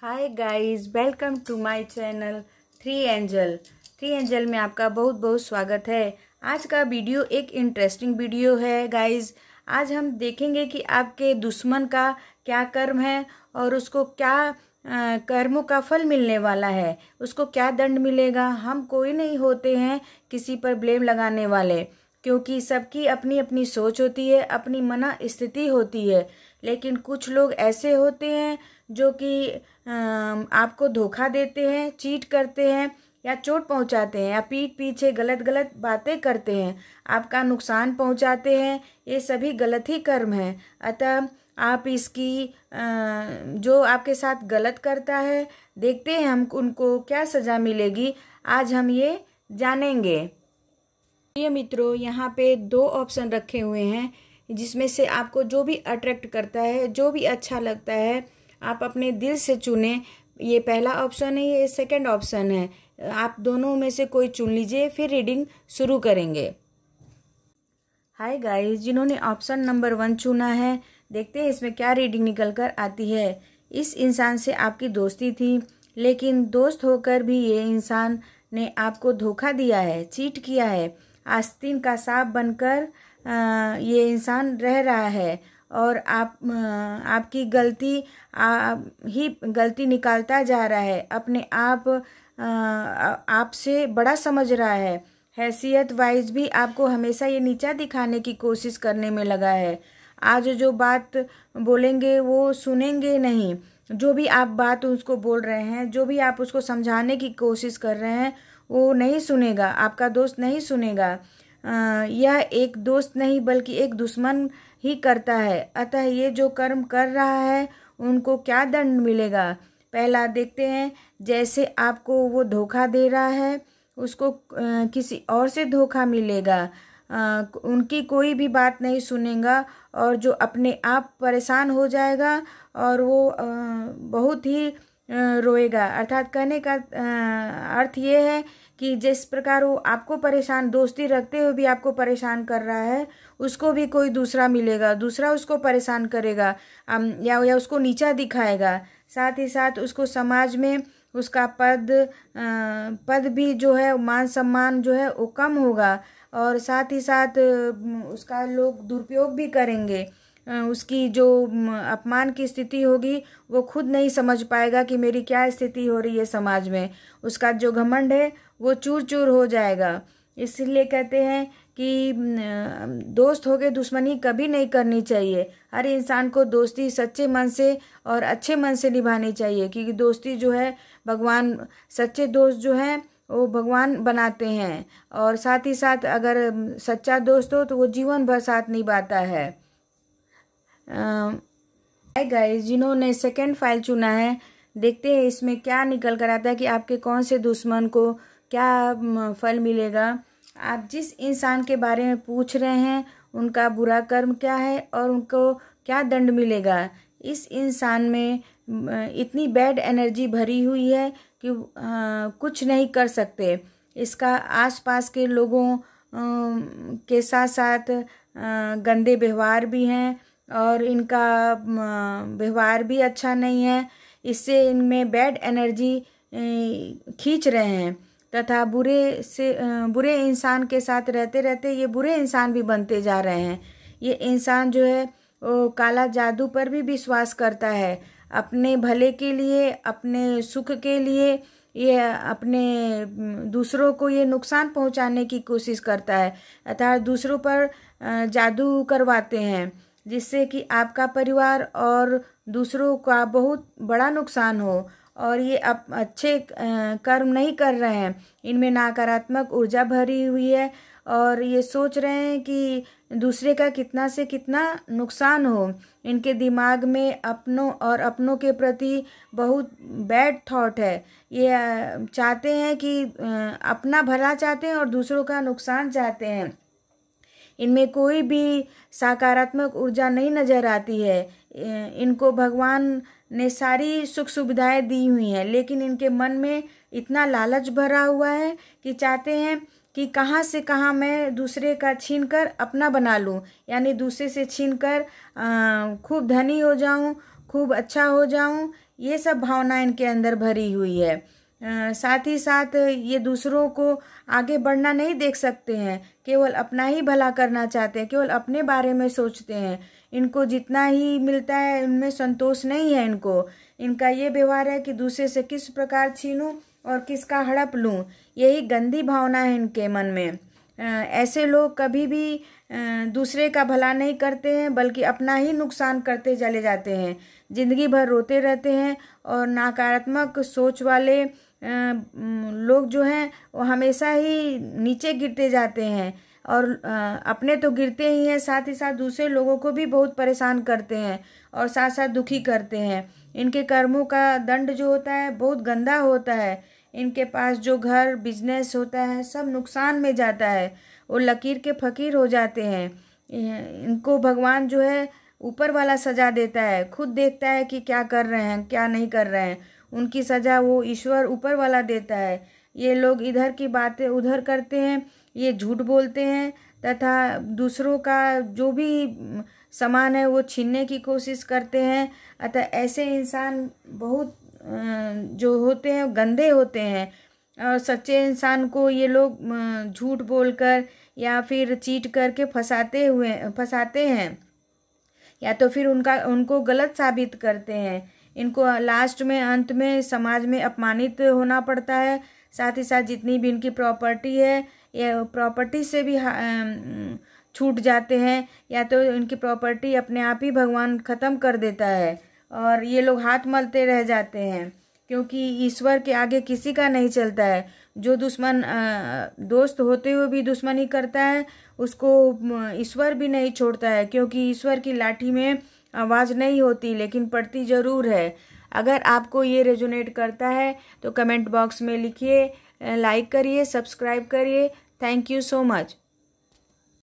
hi guys welcome to my channel three angel three angel में आपका बहुत बहुत स्वागत है आज का वीडियो एक इंटरेस्टिंग वीडियो है गाइस आज हम देखेंगे कि आपके दुश्मन का क्या कर्म है और उसको क्या कर्मों का फल मिलने वाला है उसको क्या दंड मिलेगा हम कोई नहीं होते हैं किसी पर ब्लेम लगाने वाले क्योंकि सबकी अपनी अपनी सोच होती है अपनी मना स्थिति होती है लेकिन कुछ लोग ऐसे होते हैं जो कि आपको धोखा देते हैं चीट करते हैं या चोट पहुंचाते हैं या पीठ पीछे गलत गलत बातें करते हैं आपका नुकसान पहुंचाते हैं ये सभी गलत ही कर्म हैं अतः आप इसकी जो आपके साथ गलत करता है देखते हैं हम उनको क्या सज़ा मिलेगी आज हम ये जानेंगे प्रिय मित्रों यहाँ पे दो ऑप्शन रखे हुए हैं जिसमें से आपको जो भी अट्रैक्ट करता है जो भी अच्छा लगता है आप अपने दिल से चुने ये पहला ऑप्शन है ये सेकंड ऑप्शन है आप दोनों में से कोई चुन लीजिए फिर रीडिंग शुरू करेंगे हाय गाइस जिन्होंने ऑप्शन नंबर वन चुना है देखते हैं इसमें क्या रीडिंग निकल कर आती है इस इंसान से आपकी दोस्ती थी लेकिन दोस्त होकर भी ये इंसान ने आपको धोखा दिया है चीट किया है आस्तीन का सांप बनकर ये इंसान रह रहा है और आप आपकी गलती आप ही गलती निकालता जा रहा है अपने आप आपसे बड़ा समझ रहा है हैसियत वाइज भी आपको हमेशा ये नीचा दिखाने की कोशिश करने में लगा है आज जो बात बोलेंगे वो सुनेंगे नहीं जो भी आप बात उसको बोल रहे हैं जो भी आप उसको समझाने की कोशिश कर रहे हैं वो नहीं सुनेगा आपका दोस्त नहीं सुनेगा यह एक दोस्त नहीं बल्कि एक दुश्मन ही करता है अतः ये जो कर्म कर रहा है उनको क्या दंड मिलेगा पहला देखते हैं जैसे आपको वो धोखा दे रहा है उसको किसी और से धोखा मिलेगा उनकी कोई भी बात नहीं सुनेगा और जो अपने आप परेशान हो जाएगा और वो बहुत ही रोएगा अर्थात कहने का अर्थ ये है कि जिस प्रकार वो आपको परेशान दोस्ती रखते हुए भी आपको परेशान कर रहा है उसको भी कोई दूसरा मिलेगा दूसरा उसको परेशान करेगा या या उसको नीचा दिखाएगा साथ ही साथ उसको समाज में उसका पद पद भी जो है मान सम्मान जो है वो कम होगा और साथ ही साथ उसका लोग दुरुपयोग भी करेंगे उसकी जो अपमान की स्थिति होगी वो खुद नहीं समझ पाएगा कि मेरी क्या स्थिति हो रही है समाज में उसका जो घमंड है वो चूर चूर हो जाएगा इसलिए कहते हैं कि दोस्त हो गए दुश्मनी कभी नहीं करनी चाहिए हर इंसान को दोस्ती सच्चे मन से और अच्छे मन से निभानी चाहिए क्योंकि दोस्ती जो है भगवान सच्चे दोस्त जो हैं वो भगवान बनाते हैं और साथ ही साथ अगर सच्चा दोस्त हो तो वो जीवन भर साथ निभाता है हाय गाइस जिन्होंने सेकेंड फाइल चुना है देखते हैं इसमें क्या निकल कर आता है कि आपके कौन से दुश्मन को क्या फल मिलेगा आप जिस इंसान के बारे में पूछ रहे हैं उनका बुरा कर्म क्या है और उनको क्या दंड मिलेगा इस इंसान में इतनी बैड एनर्जी भरी हुई है कि आ, कुछ नहीं कर सकते इसका आसपास के लोगों आ, के साथ साथ आ, गंदे व्यवहार भी हैं और इनका व्यवहार भी अच्छा नहीं है इससे इनमें बैड एनर्जी खींच रहे हैं तथा बुरे से बुरे इंसान के साथ रहते रहते ये बुरे इंसान भी बनते जा रहे हैं ये इंसान जो है वो काला जादू पर भी विश्वास करता है अपने भले के लिए अपने सुख के लिए ये अपने दूसरों को ये नुकसान पहुंचाने की कोशिश करता है अर्थात दूसरों पर जादू करवाते हैं जिससे कि आपका परिवार और दूसरों का बहुत बड़ा नुकसान हो और ये आप अच्छे कर्म नहीं कर रहे हैं इनमें नकारात्मक ऊर्जा भरी हुई है और ये सोच रहे हैं कि दूसरे का कितना से कितना नुकसान हो इनके दिमाग में अपनों और अपनों के प्रति बहुत बैड थॉट है ये चाहते हैं कि अपना भला चाहते हैं और दूसरों का नुकसान चाहते हैं इनमें कोई भी सकारात्मक ऊर्जा नहीं नज़र आती है इनको भगवान ने सारी सुख सुविधाएं दी हुई हैं लेकिन इनके मन में इतना लालच भरा हुआ है कि चाहते हैं कि कहाँ से कहाँ मैं दूसरे का छीन कर अपना बना लूँ यानी दूसरे से छीन कर खूब धनी हो जाऊँ खूब अच्छा हो जाऊँ ये सब भावना इनके अंदर भरी हुई है साथ ही साथ ये दूसरों को आगे बढ़ना नहीं देख सकते हैं केवल अपना ही भला करना चाहते हैं केवल अपने बारे में सोचते हैं इनको जितना ही मिलता है उनमें संतोष नहीं है इनको इनका ये व्यवहार है कि दूसरे से किस प्रकार छीनूं और किसका हड़प लूं यही गंदी भावना है इनके मन में ऐसे लोग कभी भी दूसरे का भला नहीं करते हैं बल्कि अपना ही नुकसान करते चले जाते हैं ज़िंदगी भर रोते रहते हैं और नकारात्मक सोच वाले लोग जो हैं वो हमेशा ही नीचे गिरते जाते हैं और अपने तो गिरते ही हैं साथ ही साथ दूसरे लोगों को भी बहुत परेशान करते हैं और साथ साथ दुखी करते हैं इनके कर्मों का दंड जो होता है बहुत गंदा होता है इनके पास जो घर बिजनेस होता है सब नुकसान में जाता है वो लकीर के फकीर हो जाते हैं इनको भगवान जो है ऊपर वाला सजा देता है खुद देखता है कि क्या कर रहे हैं क्या नहीं कर रहे हैं उनकी सज़ा वो ईश्वर ऊपर वाला देता है ये लोग इधर की बातें उधर करते हैं ये झूठ बोलते हैं तथा दूसरों का जो भी सामान है वो छीनने की कोशिश करते हैं अतः ऐसे इंसान बहुत जो होते हैं गंदे होते हैं और सच्चे इंसान को ये लोग झूठ बोलकर या फिर चीट करके फंसाते हुए फंसाते हैं या तो फिर उनका उनको गलत साबित करते हैं इनको लास्ट में अंत में समाज में अपमानित होना पड़ता है साथ ही साथ जितनी भी इनकी प्रॉपर्टी है या प्रॉपर्टी से भी हाँ, छूट जाते हैं या तो इनकी प्रॉपर्टी अपने आप ही भगवान ख़त्म कर देता है और ये लोग हाथ मलते रह जाते हैं क्योंकि ईश्वर के आगे किसी का नहीं चलता है जो दुश्मन दोस्त होते हुए भी दुश्मनी करता है उसको ईश्वर भी नहीं छोड़ता है क्योंकि ईश्वर की लाठी में आवाज़ नहीं होती लेकिन पड़ती ज़रूर है अगर आपको ये रेजोनेट करता है तो कमेंट बॉक्स में लिखिए लाइक करिए सब्सक्राइब करिए थैंक यू सो मच